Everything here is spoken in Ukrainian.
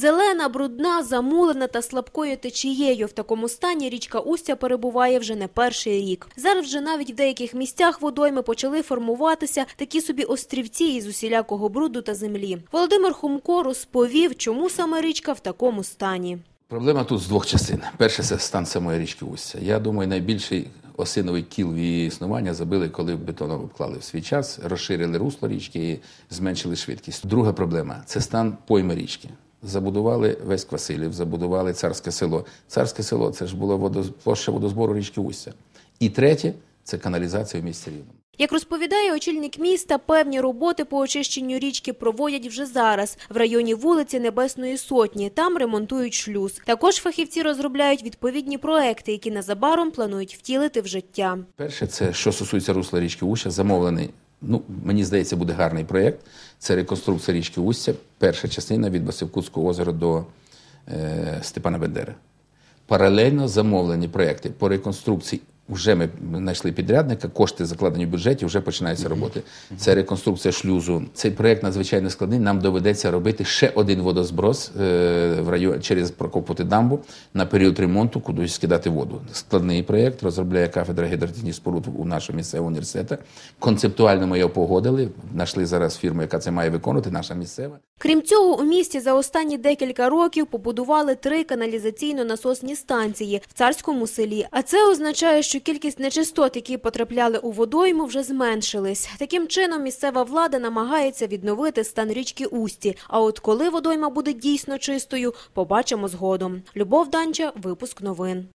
Зелена, брудна, замулена та слабкою течією. В такому стані річка Устя перебуває вже не перший рік. Зараз вже навіть в деяких місцях водойми почали формуватися такі собі острівці із усілякого бруду та землі. Володимир Хумко розповів, чому саме річка в такому стані. Проблема тут з двох частин. Перше це стан самої річки Устя. Я думаю, найбільший осиновий кіл в її існування забили, коли бетоном обклали в свій час, розширили русло річки і зменшили швидкість. Друга проблема це стан пойми річки забудували весь Квасилів, забудували царське село. Царське село це ж було водоз... площа водозбору річки Устя. І третє це каналізація в місті Рівному. Як розповідає очільник міста, певні роботи по очищенню річки проводять вже зараз в районі вулиці Небесної Сотні. Там ремонтують шлюз. Також фахівці розробляють відповідні проекти, які незабаром планують втілити в життя. Перше, це що стосується русла річки Уща, замовлений ну, мені здається, буде гарний проєкт. Це реконструкція річки Устя, перша частина від Басивкутського озера до е, Степана Бендери. Паралельно замовлені проєкти по реконструкції вже ми знайшли підрядника, кошти закладені в бюджеті, вже починаються роботи. Це реконструкція шлюзу. Цей проект надзвичайно складний. Нам доведеться робити ще один водозброс е, в районі через прокопути дамбу на період ремонту, кудись скидати воду. Складний проєкт розробляє кафедра гідротехнічних споруд у нашого місцевого університету. Концептуально ми його погодили. Знайшли зараз фірму, яка це має виконувати, наша місцева. Крім цього, у місті за останні декілька років побудували три каналізаційно-насосні станції в царському селі. А це означає, що кількість нечистот, які потрапляли у водойму, вже зменшились. Таким чином місцева влада намагається відновити стан річки Усті. А от коли водойма буде дійсно чистою, побачимо згодом. Любов Данча, випуск новин.